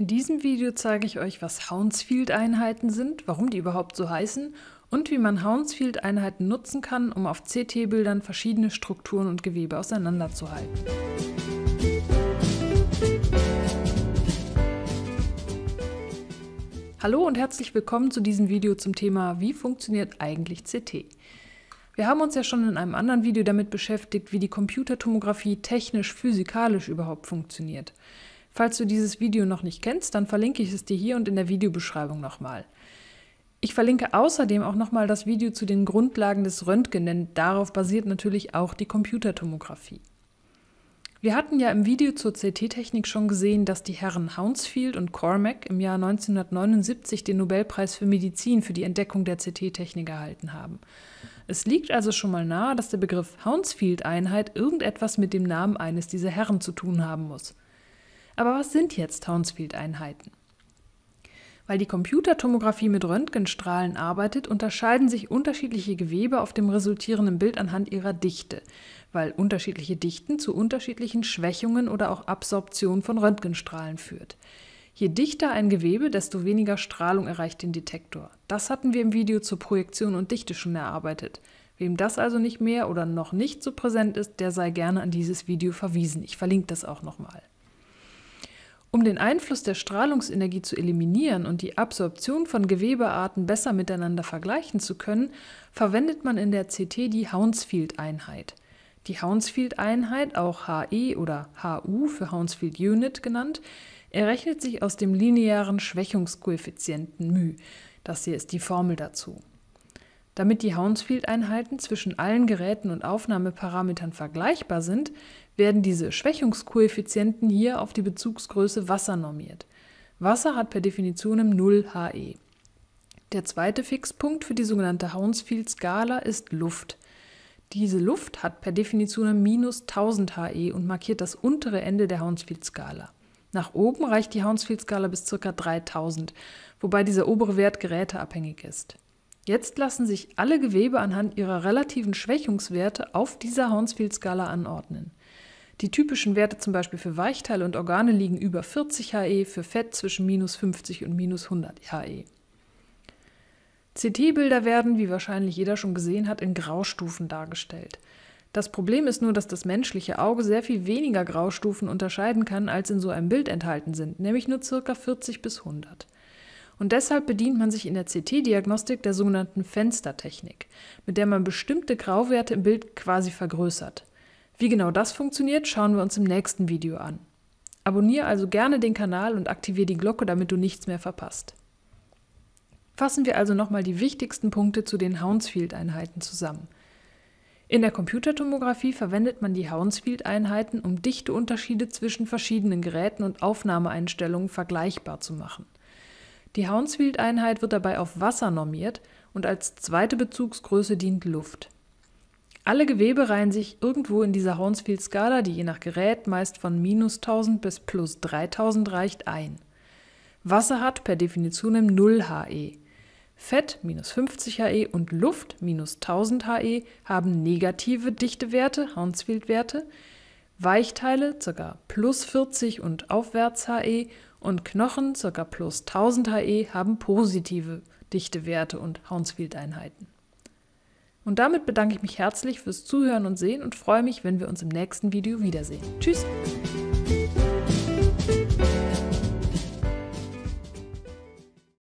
In diesem Video zeige ich euch, was Hounsfield-Einheiten sind, warum die überhaupt so heißen und wie man Hounsfield-Einheiten nutzen kann, um auf CT-Bildern verschiedene Strukturen und Gewebe auseinanderzuhalten. Hallo und herzlich willkommen zu diesem Video zum Thema Wie funktioniert eigentlich CT? Wir haben uns ja schon in einem anderen Video damit beschäftigt, wie die Computertomographie technisch-physikalisch überhaupt funktioniert. Falls du dieses Video noch nicht kennst, dann verlinke ich es dir hier und in der Videobeschreibung nochmal. Ich verlinke außerdem auch nochmal das Video zu den Grundlagen des Röntgen, denn darauf basiert natürlich auch die Computertomographie. Wir hatten ja im Video zur CT-Technik schon gesehen, dass die Herren Hounsfield und Cormack im Jahr 1979 den Nobelpreis für Medizin für die Entdeckung der CT-Technik erhalten haben. Es liegt also schon mal nahe, dass der Begriff Hounsfield-Einheit irgendetwas mit dem Namen eines dieser Herren zu tun haben muss. Aber was sind jetzt Townsfield-Einheiten? Weil die Computertomographie mit Röntgenstrahlen arbeitet, unterscheiden sich unterschiedliche Gewebe auf dem resultierenden Bild anhand ihrer Dichte, weil unterschiedliche Dichten zu unterschiedlichen Schwächungen oder auch Absorption von Röntgenstrahlen führt. Je dichter ein Gewebe, desto weniger Strahlung erreicht den Detektor. Das hatten wir im Video zur Projektion und Dichte schon erarbeitet. Wem das also nicht mehr oder noch nicht so präsent ist, der sei gerne an dieses Video verwiesen. Ich verlinke das auch nochmal. Um den Einfluss der Strahlungsenergie zu eliminieren und die Absorption von Gewebearten besser miteinander vergleichen zu können, verwendet man in der CT die Hounsfield-Einheit. Die Hounsfield-Einheit, auch HE oder HU für Hounsfield Unit genannt, errechnet sich aus dem linearen Schwächungskoeffizienten μ. Das hier ist die Formel dazu. Damit die Hounsfield-Einheiten zwischen allen Geräten und Aufnahmeparametern vergleichbar sind, werden diese Schwächungskoeffizienten hier auf die Bezugsgröße Wasser normiert. Wasser hat per Definitionem 0 He. Der zweite Fixpunkt für die sogenannte Hounsfield-Skala ist Luft. Diese Luft hat per Definition minus 1000 He und markiert das untere Ende der Hounsfield-Skala. Nach oben reicht die Hounsfield-Skala bis ca. 3000, wobei dieser obere Wert geräteabhängig ist. Jetzt lassen sich alle Gewebe anhand ihrer relativen Schwächungswerte auf dieser Hornsfield-Skala anordnen. Die typischen Werte zum Beispiel für Weichteile und Organe liegen über 40 He, für Fett zwischen minus 50 und minus 100 He. CT-Bilder werden, wie wahrscheinlich jeder schon gesehen hat, in Graustufen dargestellt. Das Problem ist nur, dass das menschliche Auge sehr viel weniger Graustufen unterscheiden kann, als in so einem Bild enthalten sind, nämlich nur ca. 40 bis 100. Und deshalb bedient man sich in der CT-Diagnostik der sogenannten Fenstertechnik, mit der man bestimmte Grauwerte im Bild quasi vergrößert. Wie genau das funktioniert, schauen wir uns im nächsten Video an. Abonniere also gerne den Kanal und aktiviere die Glocke, damit du nichts mehr verpasst. Fassen wir also nochmal die wichtigsten Punkte zu den Hounsfield-Einheiten zusammen. In der Computertomographie verwendet man die Hounsfield-Einheiten, um dichte Unterschiede zwischen verschiedenen Geräten und Aufnahmeeinstellungen vergleichbar zu machen. Die Hounsfield-Einheit wird dabei auf Wasser normiert und als zweite Bezugsgröße dient Luft. Alle Gewebe reihen sich irgendwo in dieser Hounsfield-Skala, die je nach Gerät meist von minus 1000 bis plus 3000 reicht, ein. Wasser hat per Definition 0 He. Fett minus 50 He und Luft minus 1000 He haben negative Dichtewerte, Hounsfield-Werte. Weichteile ca. plus 40 und aufwärts He und Knochen, ca. plus 1000 He, haben positive Dichtewerte und Hounsfield-Einheiten. Und damit bedanke ich mich herzlich fürs Zuhören und Sehen und freue mich, wenn wir uns im nächsten Video wiedersehen. Tschüss!